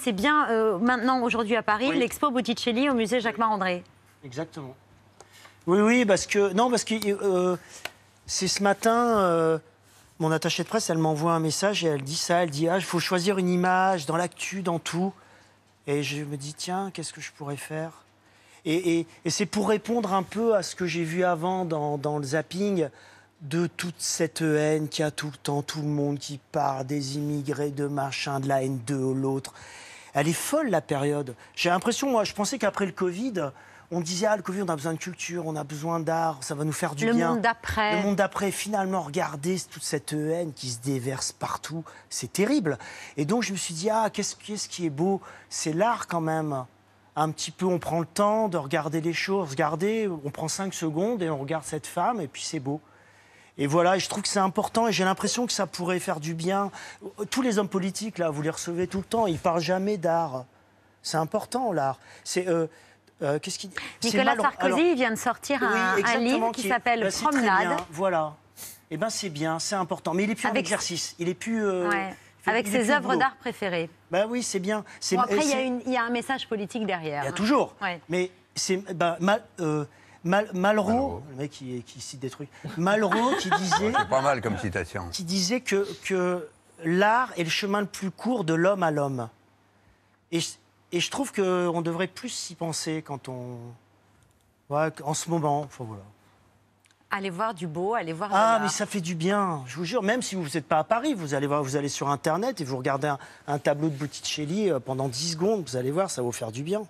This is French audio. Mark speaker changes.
Speaker 1: c'est bien euh, maintenant aujourd'hui à Paris, l'expo Botticelli au musée Jacques Marandré. Exactement. Oui, oui, parce que non, parce que euh, c'est ce matin. Euh, mon attachée de presse, elle m'envoie un message et elle dit ça. Elle dit ah, il faut choisir une image dans l'actu, dans tout. Et je me dis tiens, qu'est-ce que je pourrais faire Et, c'est pour répondre un peu à ce que j'ai vu avant dans, dans le zapping de toute cette haine qu'il y a tout le temps, tout le monde qui part, des immigrés, de machin, de la haine de l'autre elle est folle la période. J'ai l'impression, moi, je pensais qu'après le Covid, on disait, ah, le Covid, on a besoin de culture, on a besoin d'art, ça va nous faire du bien. Le monde d'après. Le monde d'après, finalement, regardez toute cette haine qui se déverse partout, c'est terrible. Et donc, je me suis dit, ah, qu'est-ce qui est beau C'est l'art quand même. Un petit peu, on prend le temps de regarder les choses. regarder. on prend cinq secondes et on regarde cette femme, et puis c'est beau. Et voilà, je trouve que c'est important et j'ai l'impression que ça pourrait faire du bien. Tous les hommes politiques, là, vous les recevez tout le temps, ils parlent jamais d'art. C'est important, l'art. C'est. Euh, euh, qu'est-ce qui... Nicolas Sarkozy il vient de sortir un, livre qui, s'appelle bah, Promenade. Voilà. Et eh bien, c'est bien, c'est important. Mais il est plus Avec... en exercice. Il est plus. Euh, avec ses œuvres d'art préférées. Bah oui, c'est bien. C'est après, il y, y, a un message politique derrière. Il y a toujours. Mais c'est bah, mal. Malraux, le mec qui, cite des trucs, qui disait. pas comme Qui disait que, l'art est le chemin le plus court de l'homme à l'homme. Et, je trouve qu'on devrait plus s'y penser quand on. en ce moment. Allez voir du beau, allez voir. Ah, mais ça fait du bien, je vous jure. Même si vous n'êtes pas à Paris, vous allez voir, vous allez sur Internet et vous regardez un, un tableau de Botticelli euh, pendant 10 secondes, vous allez voir, ça va vous faire du bien.